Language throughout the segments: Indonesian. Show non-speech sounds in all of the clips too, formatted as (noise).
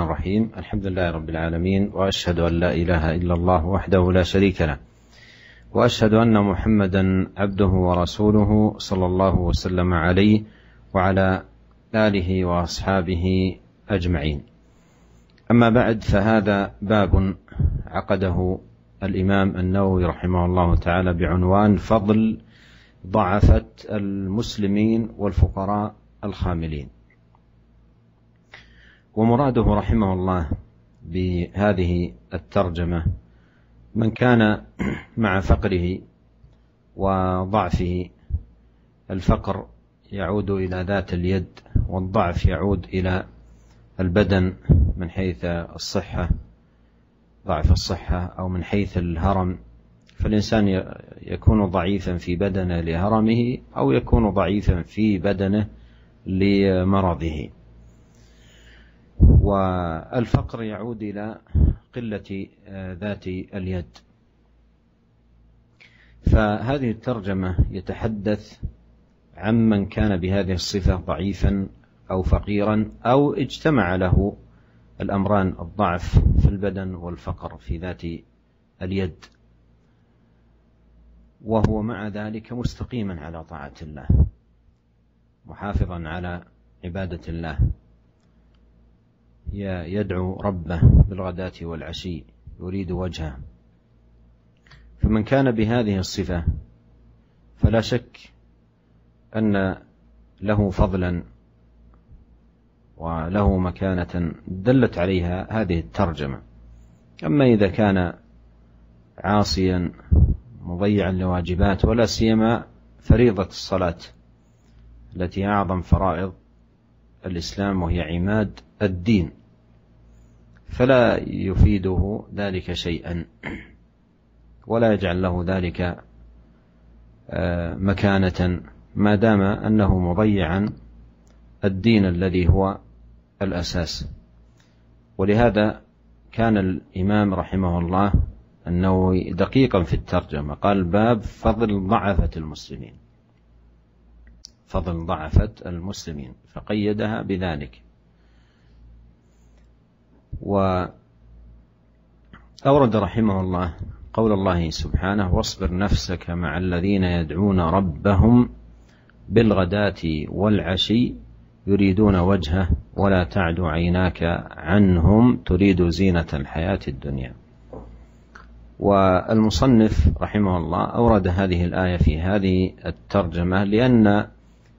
الرحمن الرحيم الحمد لله رب العالمين واشهد ان لا اله الا الله وحده لا شريك له واشهد ان محمدا عبده ورسوله صلى الله وسلم عليه وعلى اله واصحابه اجمعين اما بعد فهذا باب عقده الامام النووي رحمه الله تعالى بعنوان فضل ضعفه المسلمين والفقراء الخاملين ومراده رحمه الله بهذه الترجمه من كان (clears throat) مع فقره وضعفه الفقر يعود الى ذات اليد والضعف يعود الى البدن من حيث الصحه ضعف الصحه او من حيث الهرم فالانسان يكون ضعيفا في بدنه لهرمه او يكون ضعيفا في بدنه لمرضه والفقر يعود إلى قلة آه، ذات اليد فهذه الترجمة يتحدث عمن كان بهذه الصفة ضعيفا أو فقيرا أو اجتمع له الأمران الضعف في البدن والفقر في ذات اليد وهو مع ذلك مستقيما على طاعة الله محافظا على عبادة الله يدعو ربه بالغداة والعشي يريد وجهه فمن كان بهذه الصفة فلا شك أن له فضلا وله مكانة دلت عليها هذه الترجمة أما إذا كان عاصيا مضيعا لواجبات ولا سيما فريضة الصلاة التي أعظم فرائض الإسلام وهي عماد الدين فلا يفيده ذلك شيئا ولا يجعل له ذلك آه، مكانة ما دام أنه مضيعا الدين الذي هو الأساس ولهذا كان الإمام رحمه الله النووي دقيقا في الترجمة قال باب فضل ضعفة المسلمين فضل ضعفة المسلمين فقيدها بذلك وأورد رحمه الله قول الله سبحانه واصبر نفسك مع الذين يدعون ربهم بالغداة والعشي يريدون وجهه ولا تعد عيناك عنهم تريد زينة الحياة الدنيا والمصنف رحمه الله أورد هذه الآية في هذه الترجمة لأن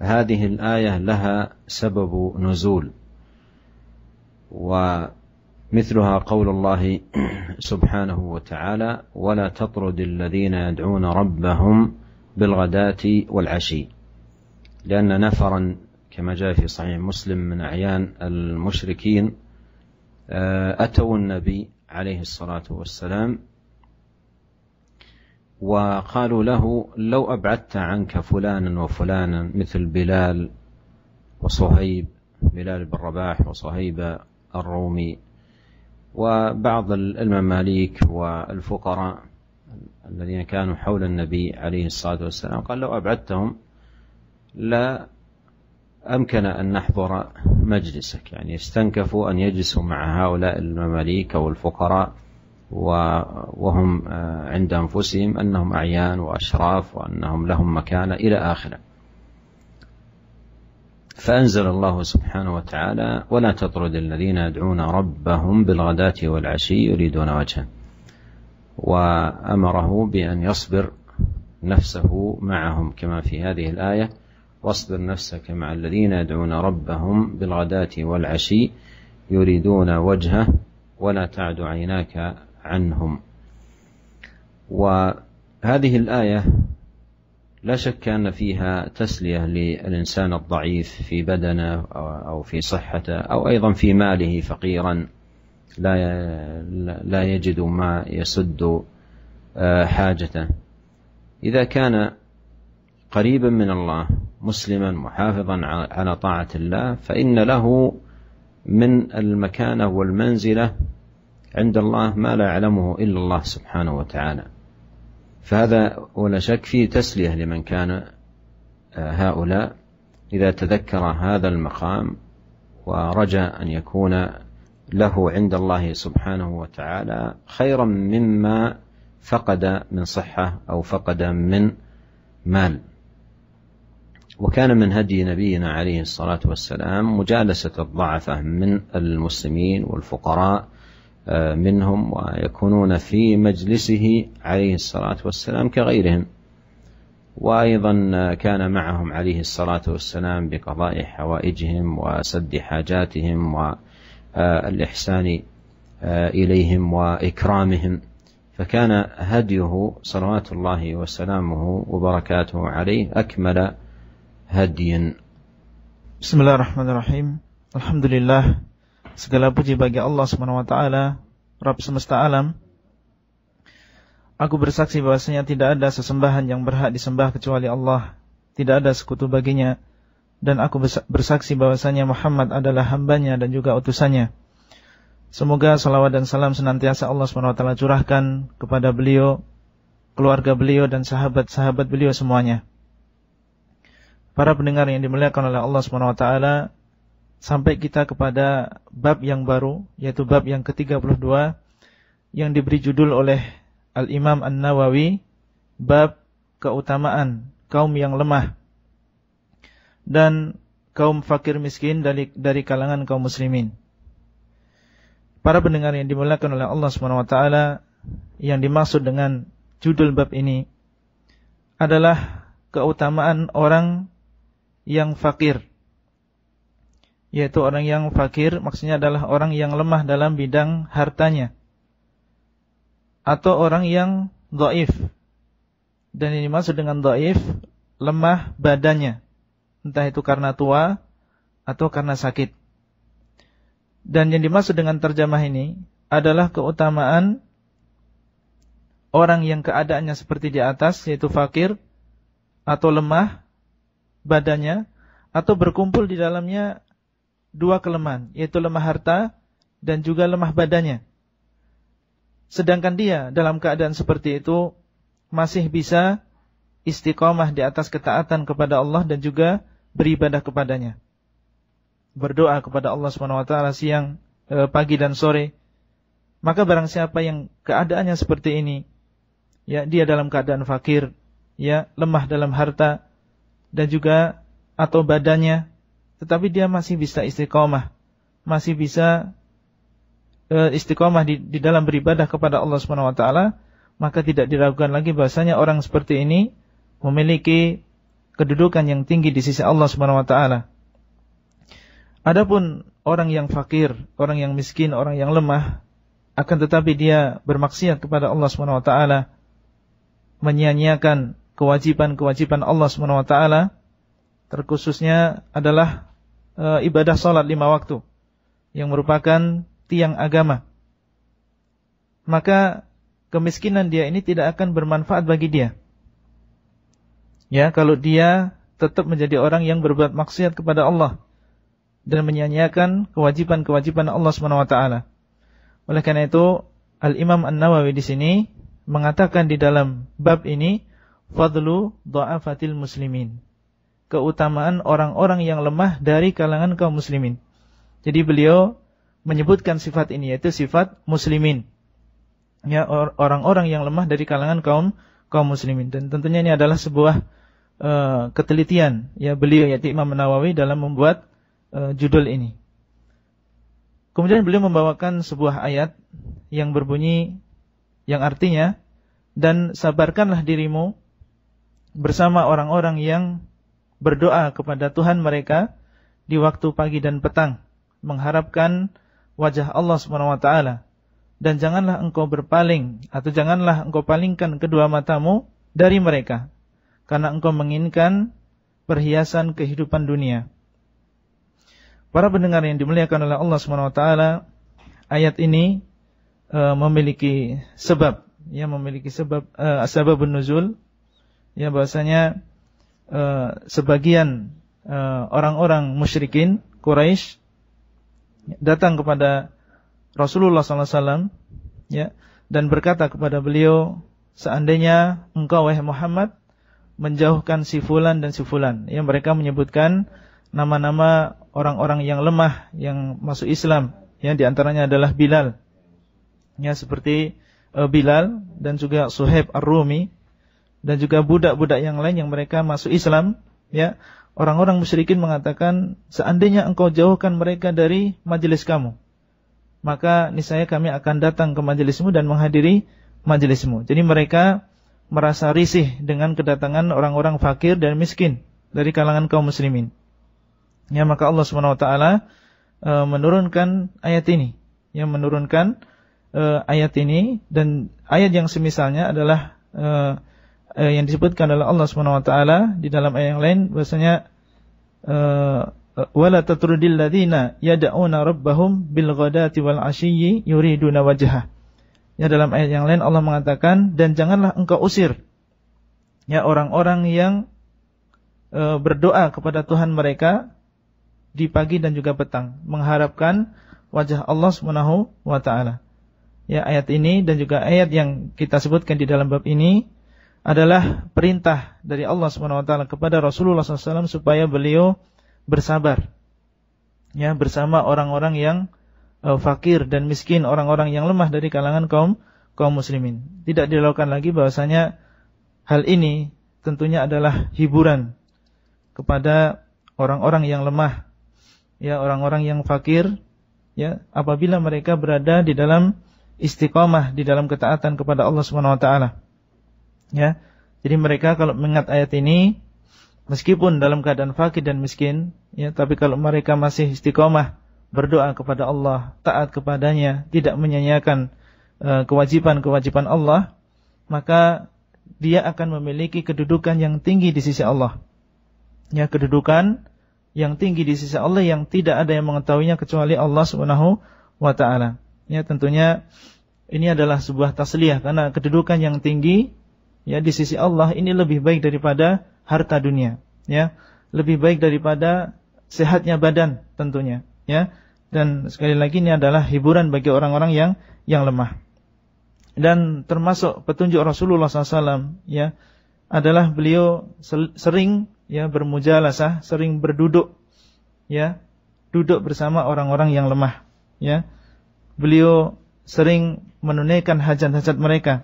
هذه الآية لها سبب نزول و مثلها قول الله سبحانه وتعالى ولا تطرد الذين يدعون ربهم بالغداة والعشي لأن نفرا كما جاء في صحيح مسلم من أعيان المشركين آه، أتوا النبي عليه الصلاة والسلام وقالوا له لو أبعدت عنك فلانا وفلانا مثل بلال وصهيب بلال بن رباح وصهيب الرومي وبعض المماليك والفقراء الذين كانوا حول النبي عليه الصلاة والسلام قال لو أبعدتهم لا أمكن أن نحضر مجلسك يعني استنكفوا أن يجلسوا مع هؤلاء المماليك أو الفقراء وهم آه، عند أنفسهم أنهم أعيان وأشراف وأنهم لهم مكانة إلى آخره فأنزل الله سبحانه وتعالى ولا تطرد الذين يدعون ربهم بالغداة والعشي يريدون وجهه وأمره بأن يصبر نفسه معهم كما في هذه الآية واصبر نفسك مع الذين يدعون ربهم بالغداة والعشي يريدون وجهه ولا تعد عيناك عنهم وهذه الآية لا شك أن فيها تسلية للإنسان الضعيف في بدنه أو في صحته أو أيضا في ماله فقيرا لا لا يجد ما يسد آه، حاجته إذا كان قريبا من الله مسلما محافظا على طاعة الله فإن له من المكانة والمنزلة عند الله ما لا يعلمه إلا الله سبحانه وتعالى فهذا ولا شك فيه تسلية لمن كان آه، هؤلاء إذا تذكر هذا المقام ورجى أن يكون له عند الله سبحانه وتعالى خيرا مما فقد من صحة أو فقد من مال وكان من هدي نبينا عليه الصلاة والسلام مجالسة الضعفة من المسلمين والفقراء آه، منهم ويكونون في مجلسه عليه الصلاة والسلام كغيرهم وأيضا كان معهم عليه الصلاة والسلام بقضاء حوائجهم وسد حاجاتهم والإحسان آه، إليهم وإكرامهم فكان هديه صلوات الله وسلامه وبركاته عليه أكمل هدي بسم الله الرحمن الرحيم الحمد لله Segala puji bagi Allah Subhanahu wa taala, Rabb semesta alam. Aku bersaksi bahwasanya tidak ada sesembahan yang berhak disembah kecuali Allah. Tidak ada sekutu baginya dan aku bersaksi bahwasanya Muhammad adalah hambanya dan juga utusannya. Semoga salawat dan salam senantiasa Allah SWT curahkan kepada beliau, keluarga beliau dan sahabat-sahabat beliau semuanya. Para pendengar yang dimuliakan oleh Allah SWT, sampai kita kepada bab yang baru yaitu bab yang ke-32 yang diberi judul oleh Al-Imam An-Nawawi bab keutamaan kaum yang lemah dan kaum fakir miskin dari dari kalangan kaum muslimin. Para pendengar yang dimuliakan oleh Allah Subhanahu wa taala yang dimaksud dengan judul bab ini adalah keutamaan orang yang fakir yaitu orang yang fakir maksudnya adalah orang yang lemah dalam bidang hartanya atau orang yang doif dan ini maksud dengan doif lemah badannya entah itu karena tua atau karena sakit dan yang dimaksud dengan terjemah ini adalah keutamaan orang yang keadaannya seperti di atas yaitu fakir atau lemah badannya atau berkumpul di dalamnya dua kelemahan, yaitu lemah harta dan juga lemah badannya. Sedangkan dia dalam keadaan seperti itu masih bisa istiqomah di atas ketaatan kepada Allah dan juga beribadah kepadanya. Berdoa kepada Allah Subhanahu wa taala siang, e, pagi dan sore. Maka barang siapa yang keadaannya seperti ini, ya dia dalam keadaan fakir, ya lemah dalam harta dan juga atau badannya tetapi dia masih bisa istiqomah, masih bisa e, istiqomah di, di dalam beribadah kepada Allah Subhanahu wa taala, maka tidak diragukan lagi bahasanya orang seperti ini memiliki kedudukan yang tinggi di sisi Allah Subhanahu wa taala. Adapun orang yang fakir, orang yang miskin, orang yang lemah, akan tetapi dia bermaksiat kepada Allah Subhanahu wa taala, menyia-nyiakan kewajiban-kewajiban Allah Subhanahu wa taala, terkhususnya adalah e, ibadah salat lima waktu yang merupakan tiang agama. Maka kemiskinan dia ini tidak akan bermanfaat bagi dia. Ya, kalau dia tetap menjadi orang yang berbuat maksiat kepada Allah dan menyanyiakan kewajiban-kewajiban Allah Subhanahu wa taala. Oleh karena itu, Al-Imam An-Nawawi di sini mengatakan di dalam bab ini fadlu dha'afatil muslimin keutamaan orang-orang yang lemah dari kalangan kaum muslimin. Jadi beliau menyebutkan sifat ini yaitu sifat muslimin. Ya orang-orang yang lemah dari kalangan kaum kaum muslimin dan tentunya ini adalah sebuah uh, ketelitian ya beliau yaitu Imam Nawawi dalam membuat uh, judul ini. Kemudian beliau membawakan sebuah ayat yang berbunyi yang artinya dan sabarkanlah dirimu bersama orang-orang yang berdoa kepada Tuhan mereka di waktu pagi dan petang, mengharapkan wajah Allah Swt. Dan janganlah engkau berpaling atau janganlah engkau palingkan kedua matamu dari mereka karena engkau menginginkan perhiasan kehidupan dunia. Para pendengar yang dimuliakan oleh Allah Swt. ayat ini e, memiliki sebab, ya memiliki sebab e, sebab nuzul. Ya bahasanya uh, sebagian eh, orang-orang musyrikin Quraisy datang kepada Rasulullah SAW ya, dan berkata kepada beliau, seandainya engkau wahai Muhammad menjauhkan si fulan dan si fulan. Ya, mereka menyebutkan nama-nama orang-orang yang lemah yang masuk Islam. Yang di antaranya adalah Bilal. Ya, seperti uh, Bilal dan juga Suhaib Ar-Rumi dan juga budak-budak yang lain yang mereka masuk Islam, ya. Orang-orang musyrikin mengatakan, "Seandainya engkau jauhkan mereka dari majelis kamu, maka niscaya kami akan datang ke majelismu dan menghadiri majelismu." Jadi mereka merasa risih dengan kedatangan orang-orang fakir dan miskin dari kalangan kaum muslimin. Ya, maka Allah SWT e, menurunkan ayat ini. Yang menurunkan e, ayat ini dan ayat yang semisalnya adalah e, eh, yang disebutkan oleh Allah Subhanahu wa taala di dalam ayat yang lain bahasanya eh, wala tatrudil ladzina yad'una rabbahum bil ghadati wal asyyi yuriduna wajha. Ya dalam ayat yang lain Allah mengatakan dan janganlah engkau usir ya orang-orang yang eh, berdoa kepada Tuhan mereka di pagi dan juga petang mengharapkan wajah Allah Subhanahu wa taala. Ya ayat ini dan juga ayat yang kita sebutkan di dalam bab ini adalah perintah dari Allah Subhanahu wa taala kepada Rasulullah SAW supaya beliau bersabar. Ya, bersama orang-orang yang uh, fakir dan miskin, orang-orang yang lemah dari kalangan kaum kaum muslimin. Tidak dilakukan lagi bahwasanya hal ini tentunya adalah hiburan kepada orang-orang yang lemah, ya orang-orang yang fakir, ya apabila mereka berada di dalam istiqamah di dalam ketaatan kepada Allah Subhanahu wa taala. Ya. Jadi mereka kalau mengingat ayat ini meskipun dalam keadaan fakir dan miskin, ya, tapi kalau mereka masih istiqomah berdoa kepada Allah, taat kepadanya, tidak menyanyiakan eh, kewajiban-kewajiban Allah, maka dia akan memiliki kedudukan yang tinggi di sisi Allah. Ya, kedudukan yang tinggi di sisi Allah yang tidak ada yang mengetahuinya kecuali Allah Subhanahu wa taala. Ya, tentunya ini adalah sebuah tasliyah karena kedudukan yang tinggi ya di sisi Allah ini lebih baik daripada harta dunia ya lebih baik daripada sehatnya badan tentunya ya dan sekali lagi ini adalah hiburan bagi orang-orang yang yang lemah dan termasuk petunjuk Rasulullah SAW ya adalah beliau sering ya bermujalasah sering berduduk ya duduk bersama orang-orang yang lemah ya beliau sering menunaikan hajat-hajat mereka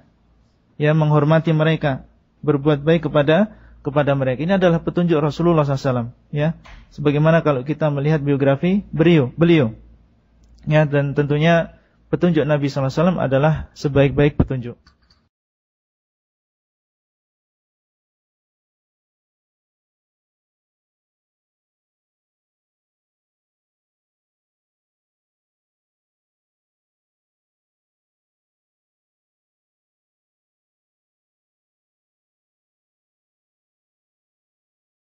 ya menghormati mereka, berbuat baik kepada kepada mereka. Ini adalah petunjuk Rasulullah SAW. Ya, sebagaimana kalau kita melihat biografi beliau, beliau, ya dan tentunya petunjuk Nabi SAW adalah sebaik-baik petunjuk.